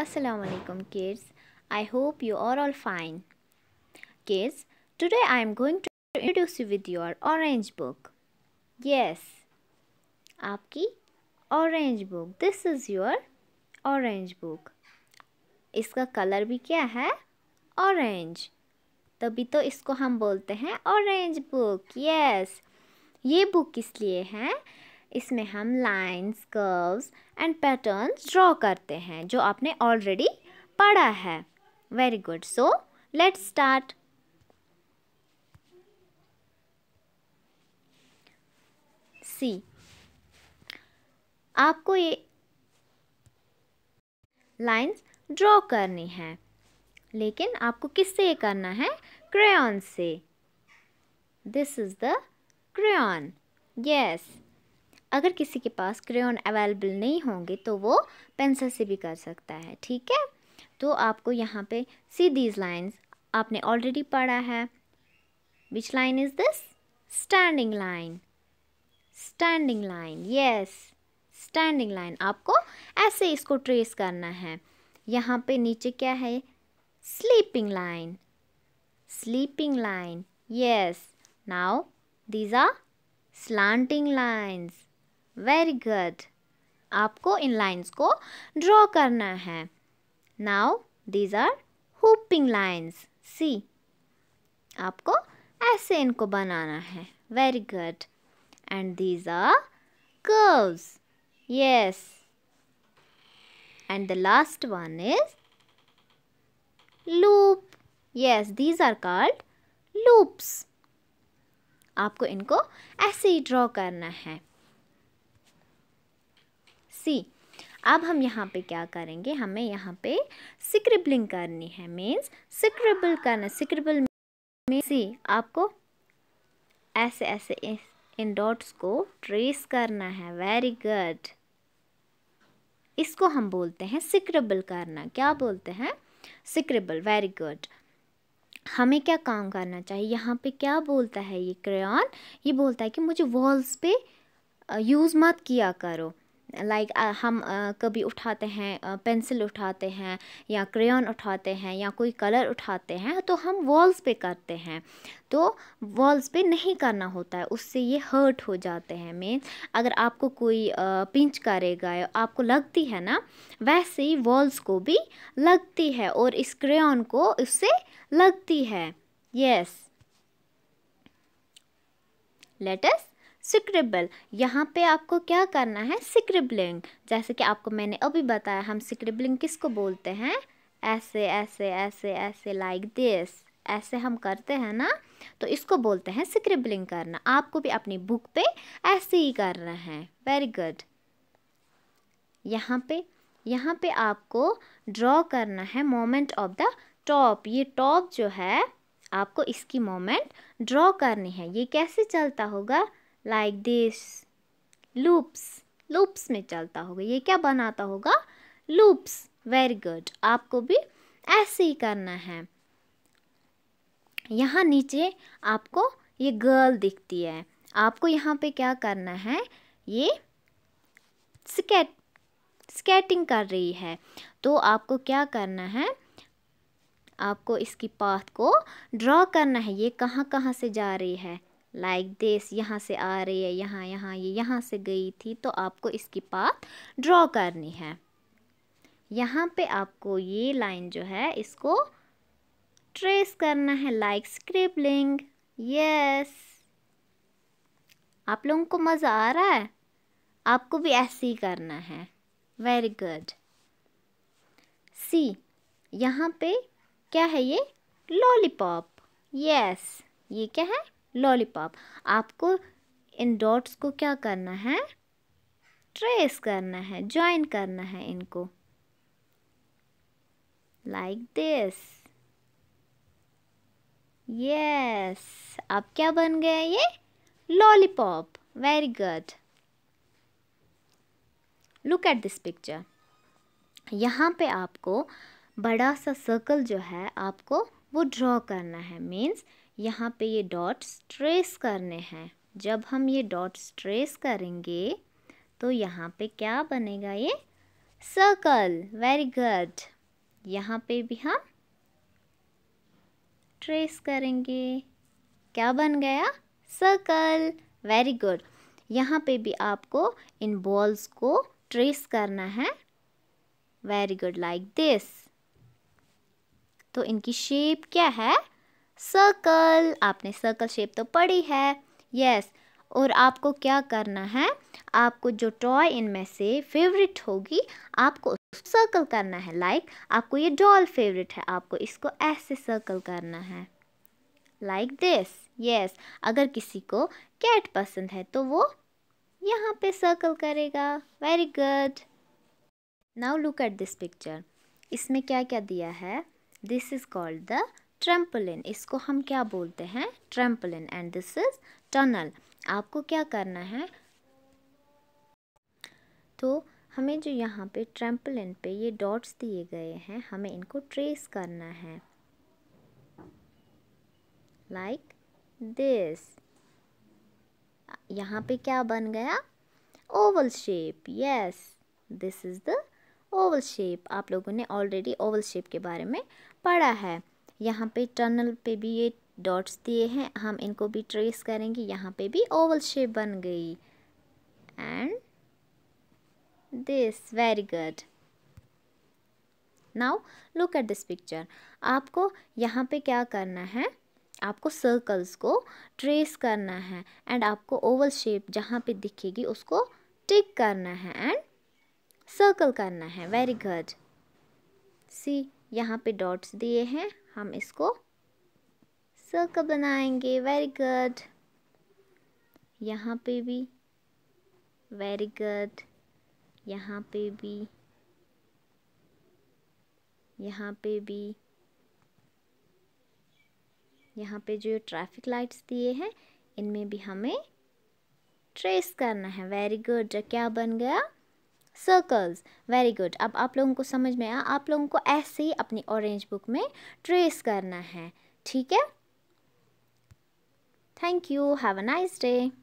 Assalamualaikum kids. I hope you are all fine. Kids, today I am going to introduce you with your orange book. Yes, आपकी orange book. This is your orange book. इसका color भी क्या है Orange. तभी तो इसको हम बोलते हैं orange book. Yes. ये बुक किस लिए हैं इसमें हम lines curves and patterns draw करते हैं जो आपने ऑलरेडी पढ़ा है very good so let's start see आपको ये लाइंस ड्रॉ करनी है लेकिन आपको किससे ये करना है क्रेन से this is the crane yes अगर किसी के पास क्रेन अवेलेबल नहीं होंगे तो वो पेंसिल से भी कर सकता है ठीक है तो आपको यहाँ पे सी दीज लाइन्स आपने ऑलरेडी पढ़ा है which line is this standing line standing line yes standing line आपको ऐसे इसको ट्रेस करना है यहाँ पे नीचे क्या है sleeping line sleeping line yes now these are slanting lines very good आपको इन लाइन्स को ड्रॉ करना है now these are hooping lines see आपको ऐसे इनको बनाना है very good and these are curves yes and the last one is loop yes these are called loops आपको इनको ऐसे ही ड्रॉ करना है सी अब हम यहाँ पे क्या करेंगे हमें यहाँ पे सिक्रिबलिंग करनी है मीन्स सिक्रिबल करना सिक्रिबल में सी आपको ऐसे ऐसे इन डॉट्स को ट्रेस करना है वेरी गुड इसको हम बोलते हैं सिक्रिबल करना क्या बोलते हैं सिक्रिबल वेरी गुड हमें क्या काम करना चाहिए यहाँ पे क्या बोलता है ये क्रेन ये बोलता है कि मुझे वॉल्स पे यूज़ मत किया करो लाइक uh, हम uh, कभी उठाते हैं uh, पेंसिल उठाते हैं या क्रेयन उठाते हैं या कोई कलर उठाते हैं तो हम वॉल्स पे करते हैं तो वॉल्स पे नहीं करना होता है उससे ये हर्ट हो जाते हैं मीन अगर आपको कोई पिंच करेगा आपको लगती है ना वैसे ही वॉल्स को भी लगती है और इस क्रेयन को उससे लगती है यस लेट अस सिक्रिबल यहाँ पे आपको क्या करना है सिक्रिबलिंग जैसे कि आपको मैंने अभी बताया हम सिक्रिबलिंग किसको बोलते हैं ऐसे ऐसे ऐसे ऐसे लाइक दिस ऐसे हम करते हैं ना तो इसको बोलते हैं सिक्रिबलिंग करना आपको भी अपनी बुक पे ऐसे ही करना है वेरी गुड यहाँ पे यहाँ पे आपको ड्रॉ करना है मोमेंट ऑफ द टॉप ये टॉप जो है आपको इसकी मोमेंट ड्रॉ करनी है ये कैसे चलता होगा लाइक दिस लूप्स लूप्स में चलता होगा ये क्या बनाता होगा लूप्स वेरी गुड आपको भी ऐसे ही करना है यहाँ नीचे आपको ये गर्ल दिखती है आपको यहाँ पे क्या करना है ये स्केट स्केटिंग कर रही है तो आपको क्या करना है आपको इसकी पाथ को ड्रॉ करना है ये कहाँ कहाँ से जा रही है लाइक like दिस यहाँ से आ रही है यहाँ यहाँ ये यह, यहाँ से गई थी तो आपको इसकी पाथ ड्रॉ करनी है यहाँ पे आपको ये लाइन जो है इसको ट्रेस करना है लाइक स्क्रिपलिंग यस आप लोगों को मज़ा आ रहा है आपको भी ऐसे ही करना है वेरी गुड सी यहाँ पे क्या है ये लॉलीपॉप यस ये क्या है लॉलीपॉप आपको इन डॉट्स को क्या करना है ट्रेस करना है ज्वाइन करना है इनको लाइक दिस यस अब क्या बन गया ये lollipop very good look at this picture यहाँ पे आपको बड़ा सा सर्कल जो है आपको वो ड्रॉ करना है मीन्स यहाँ पे ये डॉट्स ट्रेस करने हैं जब हम ये डॉट्स ट्रेस करेंगे तो यहाँ पे क्या बनेगा ये सर्कल वेरी गुड यहाँ पे भी हम ट्रेस करेंगे क्या बन गया सर्कल वेरी गुड यहाँ पे भी आपको इन बॉल्स को ट्रेस करना है वेरी गुड लाइक दिस तो इनकी शेप क्या है सर्कल आपने सर्कल शेप तो पढ़ी है यस और आपको क्या करना है आपको जो टॉय इनमें से फेवरेट होगी आपको सर्कल करना है लाइक like, आपको ये डॉल फेवरेट है आपको इसको ऐसे सर्कल करना है लाइक दिस यस अगर किसी को कैट पसंद है तो वो यहाँ पे सर्कल करेगा very good now look at this picture इसमें क्या क्या दिया है this is called the trampoline इसको हम क्या बोलते हैं trampoline and this is tunnel आपको क्या करना है तो हमें जो यहाँ पे ट्रेम्पलिन पे ये डॉट्स दिए गए हैं हमें इनको ट्रेस करना है लाइक दिस यहाँ पे क्या बन गया oval shape yes this is the oval shape आप लोगों ने ऑलरेडी ओवल शेप के बारे में पढ़ा है यहाँ पे टनल पे भी ये डॉट्स दिए हैं हम इनको भी ट्रेस करेंगे यहाँ पे भी ओवल शेप बन गई and this very good now look at this picture आपको यहाँ पे क्या करना है आपको सर्कल्स को ट्रेस करना है एंड आपको ओवल शेप जहाँ पे दिखेगी उसको टिक करना है एंड सर्कल करना है वेरी गुड सी यहाँ पे डॉट्स दिए हैं हम इसको सर्कल बनाएंगे वेरी गुड यहाँ पे भी वेरी गुड यहाँ पे भी यहाँ पे भी यहाँ पे जो ट्रैफिक लाइट्स दिए हैं इनमें भी हमें ट्रेस करना है वेरी गुड क्या बन गया सर्कल्स वेरी गुड अब आप लोगों को समझ में आया आप लोगों को ऐसे ही अपनी ऑरेंज बुक में ट्रेस करना है ठीक है thank you have a nice day